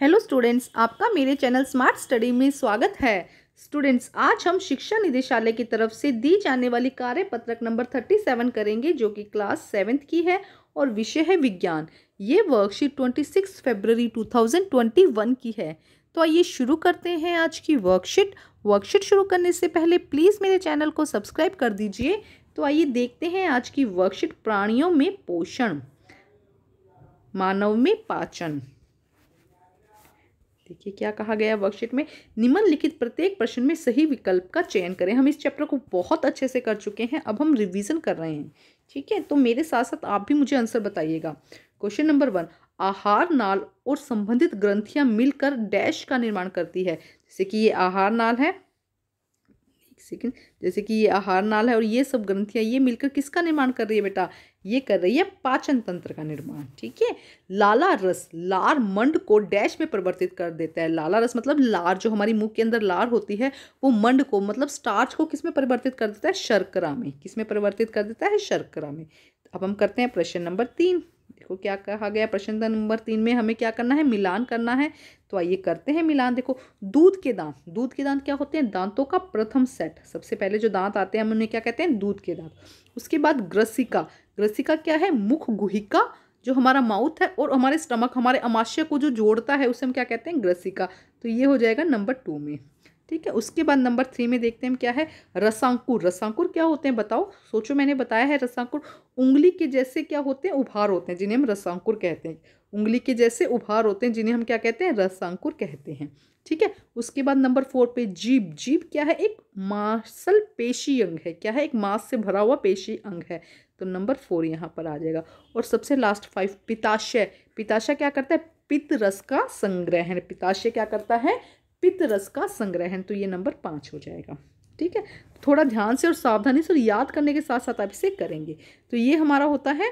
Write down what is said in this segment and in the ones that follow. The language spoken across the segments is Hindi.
हेलो स्टूडेंट्स आपका मेरे चैनल स्मार्ट स्टडी में स्वागत है स्टूडेंट्स आज हम शिक्षा निदेशालय की तरफ से दी जाने वाली कार्य पत्रक नंबर थर्टी सेवन करेंगे जो कि क्लास सेवेंथ की है और विषय है विज्ञान ये worksheet twenty six February two thousand twenty one की है तो आइए शुरू करते हैं आज की वर्कशीट वर्कशीट शुरू करने से पहले प्लीज़ मेरे चैनल को सब्सक्राइब कर दीजिए तो आइए देखते हैं आज की वर्कशीट प्राणियों में पोषण मानव में पाचन देखिए क्या कहा गया वर्कशीट में निम्नलिखित प्रत्येक प्रश्न में सही विकल्प का चयन करें हम इस चैप्टर को बहुत अच्छे से कर चुके हैं अब हम रिवीजन कर रहे हैं ठीक है तो मेरे साथ साथ आप भी मुझे आंसर बताइएगा क्वेश्चन नंबर वन आहार नाल और संबंधित ग्रंथियां मिलकर डैश का निर्माण करती है जैसे कि ये आहार नाल है सेकेंड जैसे कि ये आहार नाल है और ये सब ग्रंथियाँ ये मिलकर किसका निर्माण कर रही है बेटा ये कर रही है पाचन तंत्र का निर्माण ठीक है लाला रस लार मंड को डैश में परिवर्तित कर देता है लाला रस मतलब लार जो हमारी मुंह के अंदर लार होती है वो मंड को मतलब स्टार्च को किस में परिवर्तित कर देता है शर्करा में किस में परिवर्तित कर देता है शर्करा में अब हम करते हैं प्रश्न नंबर तीन देखो क्या कहा गया प्रश्न नंबर तीन में हमें क्या करना है मिलान करना है तो आइए करते हैं मिलान देखो दूध के दांत दूध के दांत क्या होते हैं दांतों का प्रथम सेट सबसे पहले जो दांत आते हैं हम उन्हें क्या कहते हैं दूध के दांत उसके बाद ग्रसिका ग्रसिका क्या है मुख गुहिका जो हमारा माउथ है और हमारे स्टमक हमारे अमाशय को जो जोड़ता है उसे हम क्या कहते हैं ग्रसिका तो ये हो जाएगा नंबर टू में ठीक है उसके बाद नंबर थ्री में देखते हैं हम क्या है रसांकुर रसांकुर क्या होते हैं बताओ सोचो मैंने बताया है रसांकुर उंगली के जैसे क्या होते हैं उभार होते हैं जिन्हें हम रसांकुर कहते हैं उंगली के जैसे उभार होते हैं जिन्हें हम क्या कहते हैं रसांकुर कहते हैं ठीक है उसके बाद नंबर फोर पे जीभ जीभ क्या है एक मांसल पेशी अंग है क्या है एक मांस से भरा हुआ पेशी अंग है तो नंबर फोर यहाँ पर आ जाएगा और सबसे लास्ट फाइव पिताशय पिताशय क्या करता है पित्त रस का संग्रहण पिताशय क्या करता है पित्त रस का संग्रहण तो ये नंबर पाँच हो जाएगा ठीक है थोड़ा ध्यान से और सावधानी से और याद करने के साथ साथ आप इसे करेंगे तो ये हमारा होता है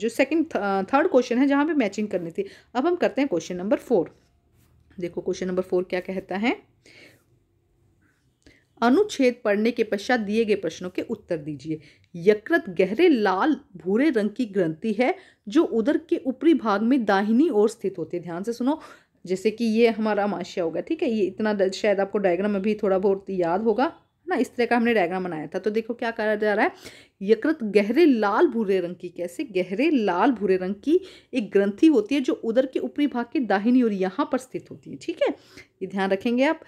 जो सेकंड थर्ड क्वेश्चन है जहाँ पे मैचिंग करनी थी अब हम करते हैं क्वेश्चन नंबर फोर देखो क्वेश्चन नंबर फोर क्या कहता है अनुच्छेद पढ़ने के पश्चात दिए गए प्रश्नों के उत्तर दीजिए यकृत गहरे लाल भूरे रंग की ग्रंथि है जो उदर के ऊपरी भाग में दाहिनी ओर स्थित होती है ध्यान से सुनो जैसे कि ये हमारा माशिया होगा ठीक है ये इतना शायद आपको डायग्राम अभी थोड़ा बहुत याद होगा ना इस तरह का हमने डायग्राम बनाया था तो देखो क्या कहा जा रहा है यकृत गहरे लाल भूरे रंग की कैसे गहरे लाल भूरे रंग की एक ग्रंथि होती है जो उधर के ऊपरी भाग के दाहिनी और यहाँ पर स्थित होती है ठीक है ये ध्यान रखेंगे आप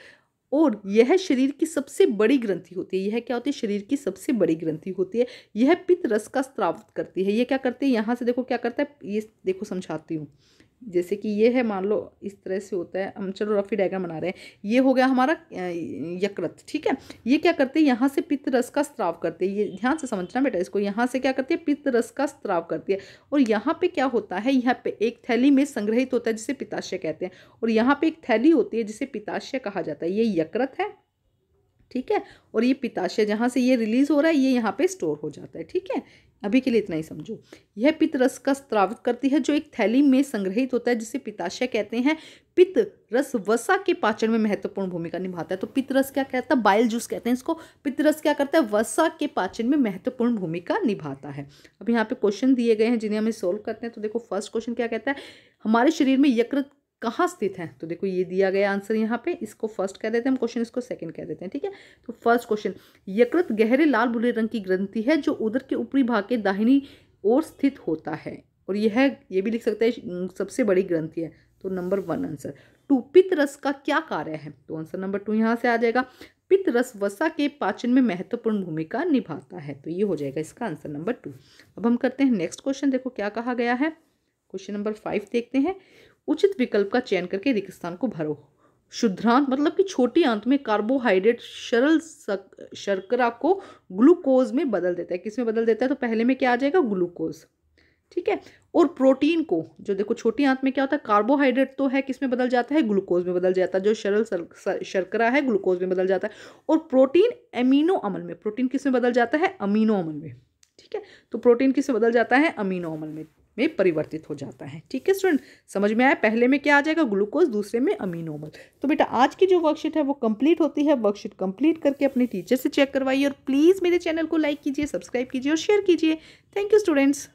और यह शरीर की सबसे बड़ी ग्रंथि होती है यह क्या होती है शरीर की सबसे बड़ी ग्रंथि होती है यह पित्त रस का स्त्रावित करती है यह क्या करती है यहाँ से देखो क्या करता है ये देखो समझाती हूँ जैसे कि ये है मान लो इस तरह से होता है हम चलो रफी डायग्राम बना रहे हैं ये हो गया हमारा यकृत ठीक है ये क्या करते हैं यहाँ से पित्त रस का स्त्राव करते हैं ये ध्यान से समझना बेटा इसको यहाँ से क्या करते हैं पित्त रस का स्त्राव करती है और यहाँ पे क्या होता है यहाँ पे एक थैली में संग्रहित होता है जिसे पिताशय कहते हैं और यहाँ पे एक थैली होती है जिसे पिताशय कहा जाता है ये यकृत है ठीक है और ये पिताशय जहाँ से ये रिलीज हो रहा है ये यहाँ पे स्टोर हो जाता है ठीक है अभी के लिए इतना ही समझो यह पित्त रस का स्त्रावित करती है जो एक थैली में संग्रहित होता है जिसे पिताशय कहते हैं पित्त रस वसा के पाचन में महत्वपूर्ण भूमिका निभाता है तो पित्त रस क्या कहता है बाइल जूस कहते हैं इसको पित्त रस क्या करता है वसा के पाचन में महत्वपूर्ण भूमिका निभाता है अब यहाँ पे क्वेश्चन दिए गए हैं जिन्हें हमें सोल्व करते हैं तो देखो फर्स्ट क्वेश्चन क्या कहता है हमारे शरीर में यकृत कहाँ स्थित है तो देखो ये दिया गया आंसर यहाँ पे इसको फर्स्ट कह देते हैं हम क्वेश्चन इसको सेकंड कह देते हैं ठीक है तो फर्स्ट क्वेश्चन यकृत गहरे लाल भूरे रंग की ग्रंथि है जो उधर के ऊपरी भाग के दाहिनी ओर स्थित होता है और यह ये भी लिख सकते हैं सबसे बड़ी ग्रंथि है तो नंबर वन आंसर टू पित्त रस का क्या कार्य है तो आंसर नंबर टू यहाँ से आ जाएगा पित्त रस वसा के पाचन में महत्वपूर्ण भूमिका निभाता है तो ये हो जाएगा इसका आंसर नंबर टू अब हम करते हैं नेक्स्ट क्वेश्चन देखो क्या कहा गया है क्वेश्चन नंबर फाइव देखते हैं उचित विकल्प का चयन करके रिक्त स्थान को भरो शुद्रांत मतलब कि छोटी आंत में कार्बोहाइड्रेट सरल शर्करा को ग्लूकोज में बदल देता है किसमें बदल देता है तो पहले में क्या आ जाएगा ग्लूकोज ठीक है और प्रोटीन को जो देखो छोटी आंत में क्या होता है कार्बोहाइड्रेट तो है किस में बदल जाता है ग्लूकोज में बदल जाता है जो सरल शर्करा है ग्लूकोज में बदल जाता है और प्रोटीन एमिनो अमल में प्रोटीन किस में बदल जाता है अमीनो अमल में ठीक है तो प्रोटीन किस में बदल जाता है अमीनो अमल में में परिवर्तित हो जाता है ठीक है स्टूडेंट समझ में आया पहले में क्या आ जाएगा ग्लूकोज दूसरे में अमीनोमल तो बेटा आज की जो वर्कशीट है वो कंप्लीट होती है वर्कशीट कंप्लीट करके अपने टीचर से चेक करवाइए और प्लीज़ मेरे चैनल को लाइक कीजिए सब्सक्राइब कीजिए और शेयर कीजिए थैंक यू स्टूडेंट्स